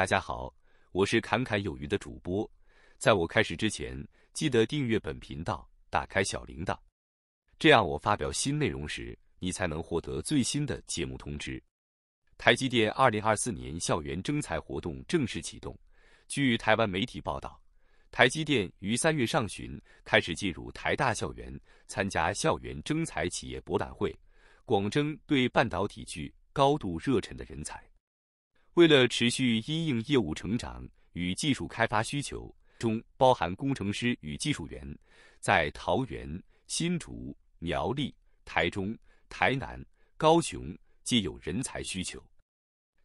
大家好，我是侃侃有余的主播。在我开始之前，记得订阅本频道，打开小铃铛，这样我发表新内容时，你才能获得最新的节目通知。台积电2024年校园征才活动正式启动。据台湾媒体报道，台积电于三月上旬开始进入台大校园，参加校园征才企业博览会，广征对半导体具高度热忱的人才。为了持续因应业务成长与技术开发需求，中包含工程师与技术员，在桃园、新竹、苗栗、台中、台南、高雄皆有人才需求。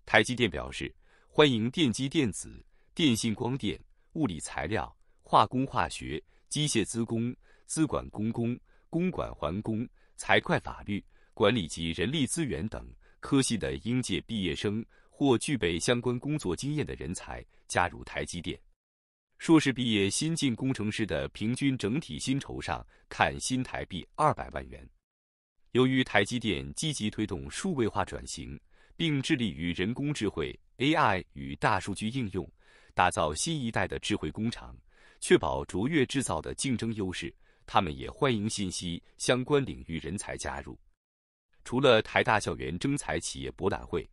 台积电表示，欢迎电机电子、电信光电、物理材料、化工化学、机械资工、资管工工、公管环工、财会法律、管理及人力资源等科系的应届毕业生。或具备相关工作经验的人才加入台积电。硕士毕业新进工程师的平均整体薪酬上看新台币二百万元。由于台积电积极推动数位化转型，并致力于人工智慧 AI 与大数据应用，打造新一代的智慧工厂，确保卓越制造的竞争优势。他们也欢迎信息相关领域人才加入。除了台大校园征才企业博览会。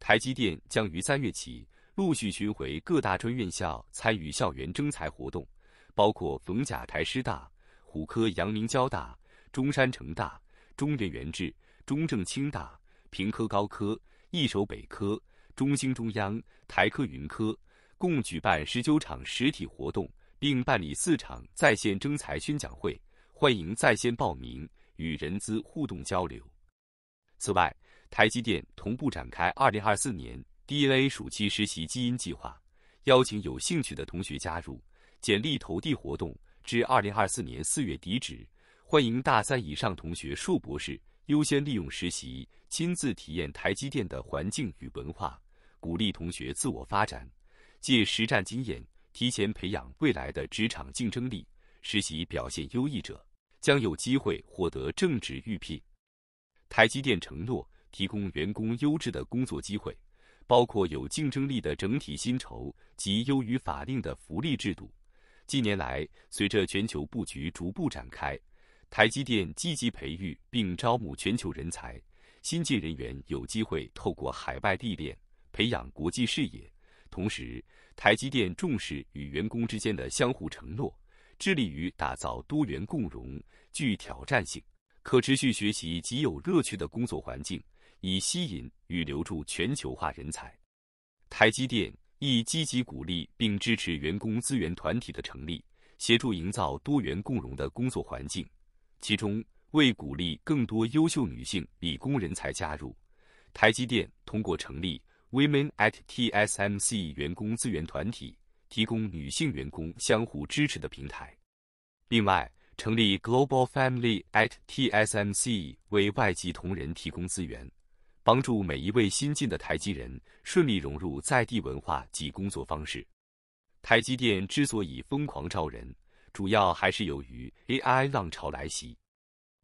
台积电将于三月起陆续巡回各大专院校，参与校园征才活动，包括逢甲、台师大、虎科、阳明交大、中山成大、中原元智、中正、清大、平科、高科、易守北科、中兴、中央、台科、云科，共举办十九场实体活动，并办理四场在线征才宣讲会，欢迎在线报名与人资互动交流。此外，台积电同步展开2024年 DNA 暑期实习基因计划，邀请有兴趣的同学加入。简历投递活动至2024年四月底止，欢迎大三以上同学、硕博士优先利用实习亲自体验台积电的环境与文化，鼓励同学自我发展，借实战经验提前培养未来的职场竞争力。实习表现优异者将有机会获得正职预聘。台积电承诺。提供员工优质的工作机会，包括有竞争力的整体薪酬及优于法令的福利制度。近年来，随着全球布局逐步展开，台积电积极培育并招募全球人才，新进人员有机会透过海外历练，培养国际视野。同时，台积电重视与员工之间的相互承诺，致力于打造多元共荣、具挑战性、可持续学习及有乐趣的工作环境。以吸引与留住全球化人才，台积电亦积极鼓励并支持员工资源团体的成立，协助营造多元共荣的工作环境。其中，为鼓励更多优秀女性理工人才加入，台积电通过成立 Women at TSMC 员工资源团体，提供女性员工相互支持的平台。另外，成立 Global Family at TSMC 为外籍同仁提供资源。帮助每一位新进的台积人顺利融入在地文化及工作方式。台积电之所以疯狂招人，主要还是由于 AI 浪潮来袭。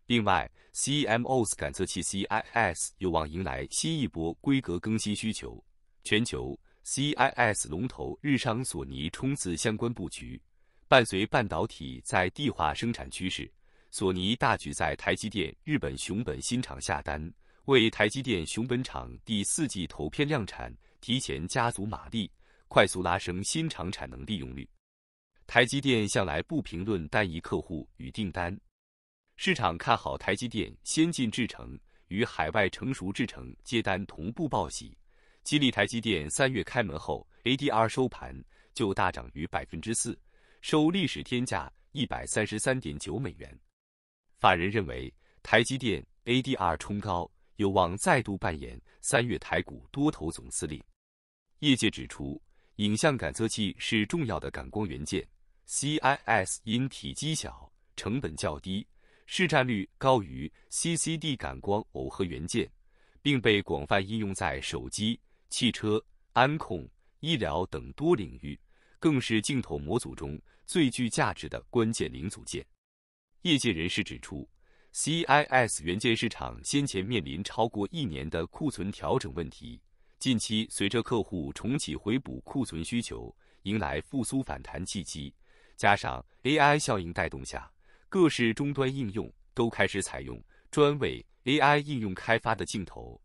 另外，CMOS 感测器 CIS 有望迎来新一波规格更新需求，全球 CIS 龙头日商索尼冲刺相关布局。伴随半导体在地化生产趋势，索尼大举在台积电日本熊本新厂下单。为台积电熊本厂第四季投片量产提前加足马力，快速拉升新厂产能利用率。台积电向来不评论单一客户与订单。市场看好台积电先进制程与海外成熟制程接单同步报喜，激励台积电三月开门后 ADR 收盘就大涨逾百分之四，收历史天价一百三十三点九美元。法人认为台积电 ADR 冲高。有望再度扮演三月台股多头总司令。业界指出，影像感测器是重要的感光元件，CIS 因体积小、成本较低、市占率高于 CCD 感光耦合元件，并被广泛应用在手机、汽车、安控、医疗等多领域，更是镜头模组中最具价值的关键零组件。业界人士指出。CIS 元件市场先前面临超过一年的库存调整问题，近期随着客户重启回补库存需求，迎来复苏反弹契机。加上 AI 效应带动下，各式终端应用都开始采用专为 AI 应用开发的镜头，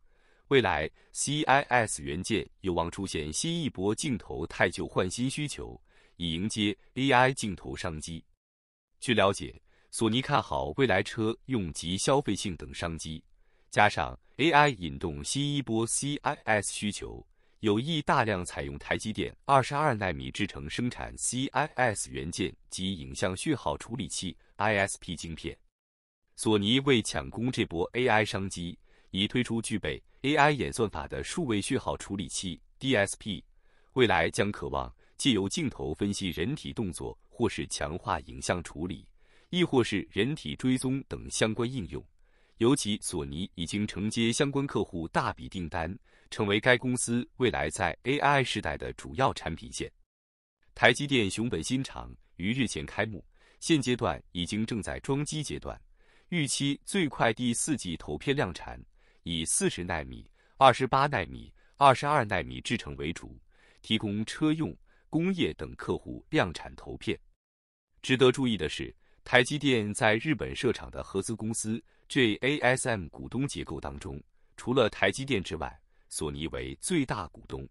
未来 CIS 元件有望出现新一波镜头太旧换新需求，以迎接 AI 镜头商机。据了解。索尼看好未来车用及消费性等商机，加上 AI 引动新一波 CIS 需求，有意大量采用台积电二十二纳米制程生产 CIS 元件及影像讯号处理器 ISP 晶片。索尼为抢攻这波 AI 商机，已推出具备 AI 演算法的数位讯号处理器 DSP，未来将渴望借由镜头分析人体动作或是强化影像处理。亦或是人体追踪等相关应用，尤其索尼已经承接相关客户大笔订单，成为该公司未来在 AI 时代的主要产品线。台积电熊本新厂于日前开幕，现阶段已经正在装机阶段，预期最快第四季投片量产，以四十纳米、二十八纳米、二十二纳米制程为主，提供车用、工业等客户量产投片。值得注意的是。台积电在日本设厂的合资公司 JASM 股东结构当中，除了台积电之外，索尼为最大股东。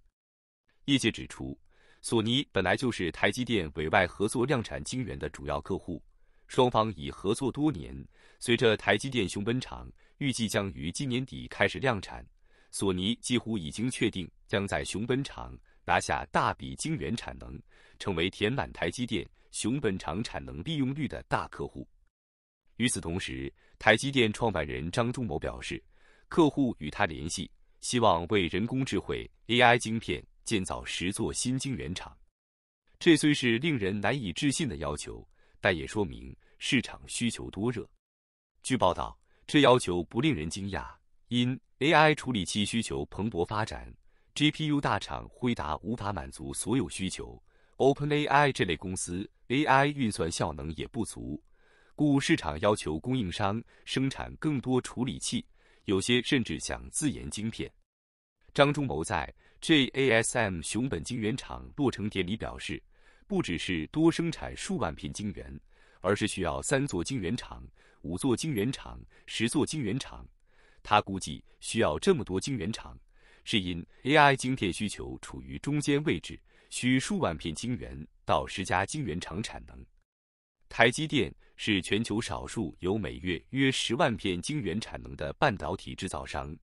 业界指出，索尼本来就是台积电委外合作量产晶圆的主要客户，双方已合作多年。随着台积电熊本厂预计将于今年底开始量产，索尼几乎已经确定将在熊本厂。拿下大笔晶圆产能，成为填满台积电熊本厂产能利用率的大客户。与此同时，台积电创办人张忠谋表示，客户与他联系，希望为人工智能 AI 晶片建造十座新晶圆厂。这虽是令人难以置信的要求，但也说明市场需求多热。据报道，这要求不令人惊讶，因 AI 处理器需求蓬勃发展。GPU 大厂辉达无法满足所有需求，OpenAI 这类公司 AI 运算效能也不足，故市场要求供应商生产更多处理器，有些甚至想自研晶片。张忠谋在 JASM 熊本晶圆厂落成典礼表示，不只是多生产数万片晶圆，而是需要三座晶圆厂、五座晶圆厂、十座晶圆厂。他估计需要这么多晶圆厂。是因 AI 晶片需求处于中间位置，需数万片晶圆到十家晶圆厂产能。台积电是全球少数有每月约十万片晶圆产能的半导体制造商。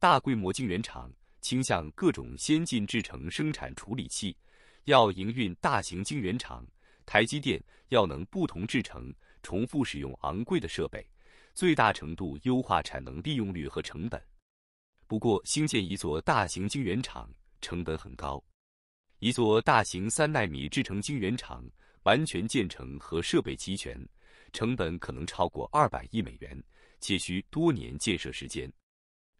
大规模晶圆厂倾向各种先进制程生产处理器，要营运大型晶圆厂，台积电要能不同制程重复使用昂贵的设备，最大程度优化产能利用率和成本。不过，兴建一座大型晶圆厂成本很高。一座大型三纳米制程晶圆厂完全建成和设备齐全，成本可能超过二百亿美元，且需多年建设时间。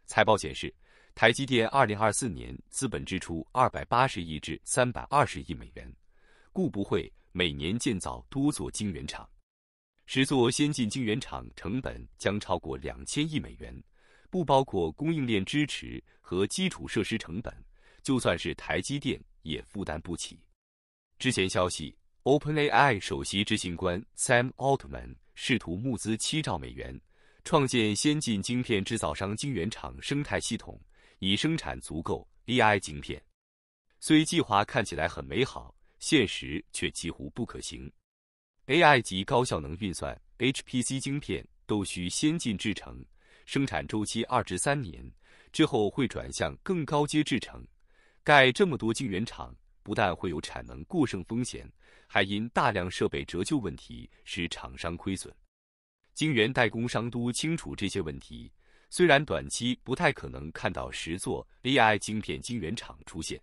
财报显示，台积电二零二四年资本支出二百八十亿至三百二十亿美元，故不会每年建造多座晶圆厂。十座先进晶圆厂成本将超过两千亿美元。不包括供应链支持和基础设施成本，就算是台积电也负担不起。之前消息，OpenAI 首席执行官 Sam Altman 试图募资七兆美元，创建先进晶片制造商晶圆厂生态系统，以生产足够 AI 晶片。虽计划看起来很美好，现实却几乎不可行。AI 级高效能运算 HPC 晶片都需先进制程。生产周期二至三年之后会转向更高阶制程，盖这么多晶圆厂不但会有产能过剩风险，还因大量设备折旧问题使厂商亏损。晶圆代工商都清楚这些问题，虽然短期不太可能看到十座 AI 晶片晶圆厂出现，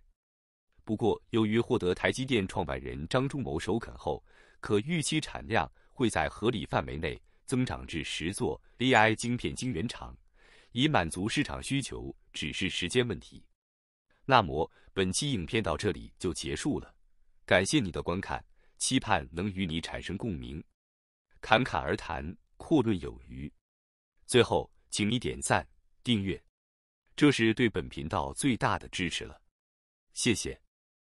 不过由于获得台积电创办人张忠谋首肯后，可预期产量会在合理范围内。增长至十座 AI 晶片晶圆厂，以满足市场需求，只是时间问题。那么本期影片到这里就结束了，感谢你的观看，期盼能与你产生共鸣。侃侃而谈，阔论有余。最后，请你点赞、订阅，这是对本频道最大的支持了。谢谢。